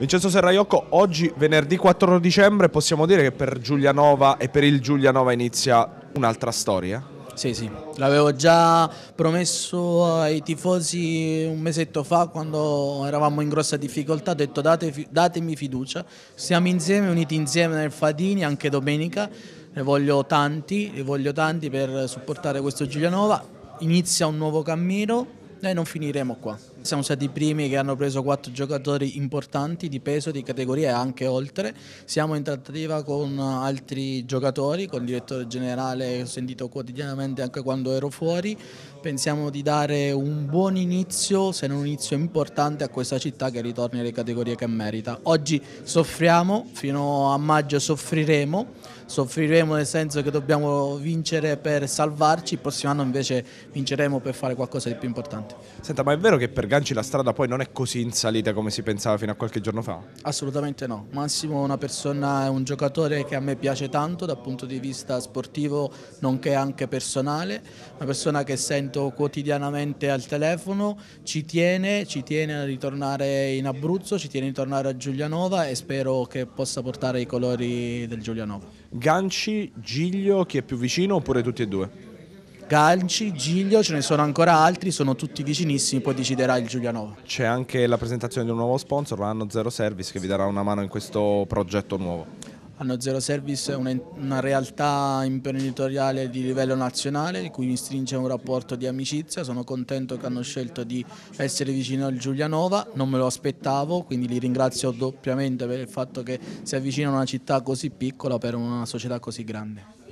Vincenzo Serraiocco, oggi venerdì 4 dicembre possiamo dire che per Giulianova e per il Giulianova inizia un'altra storia? Sì, sì, l'avevo già promesso ai tifosi un mesetto fa quando eravamo in grossa difficoltà, ho detto date, datemi fiducia, siamo insieme, uniti insieme nel Fadini anche domenica, ne voglio tanti, ne voglio tanti per supportare questo Giulianova, inizia un nuovo cammino, noi non finiremo qua. Siamo stati i primi che hanno preso quattro giocatori importanti di peso, di categoria e anche oltre. Siamo in trattativa con altri giocatori, con il direttore generale, che ho sentito quotidianamente anche quando ero fuori. Pensiamo di dare un buon inizio, se non un inizio importante, a questa città che ritorni alle categorie che merita. Oggi soffriamo, fino a maggio soffriremo, soffriremo nel senso che dobbiamo vincere per salvarci, il prossimo anno invece vinceremo per fare qualcosa di più importante. Senta, ma è vero che per Ganci la strada poi non è così in salita come si pensava fino a qualche giorno fa? Assolutamente no, Massimo è una persona, è un giocatore che a me piace tanto dal punto di vista sportivo nonché anche personale, una persona che sento quotidianamente al telefono, ci tiene, ci tiene a ritornare in Abruzzo, ci tiene a ritornare a Giulianova e spero che possa portare i colori del Giulianova. Ganci, Giglio, chi è più vicino oppure tutti e due? Ganci, Giglio, ce ne sono ancora altri, sono tutti vicinissimi, poi deciderà il Giulianova. C'è anche la presentazione di un nuovo sponsor, l'Anno Zero Service, che vi darà una mano in questo progetto nuovo. Anno Zero Service è una, realtà imprenditoriale di livello nazionale di cui mi stringe un rapporto di amicizia, sono contento che hanno scelto di essere vicino al Giulianova, non me lo aspettavo, quindi li ringrazio doppiamente per il fatto che si avvicina a una città così piccola per una società così grande.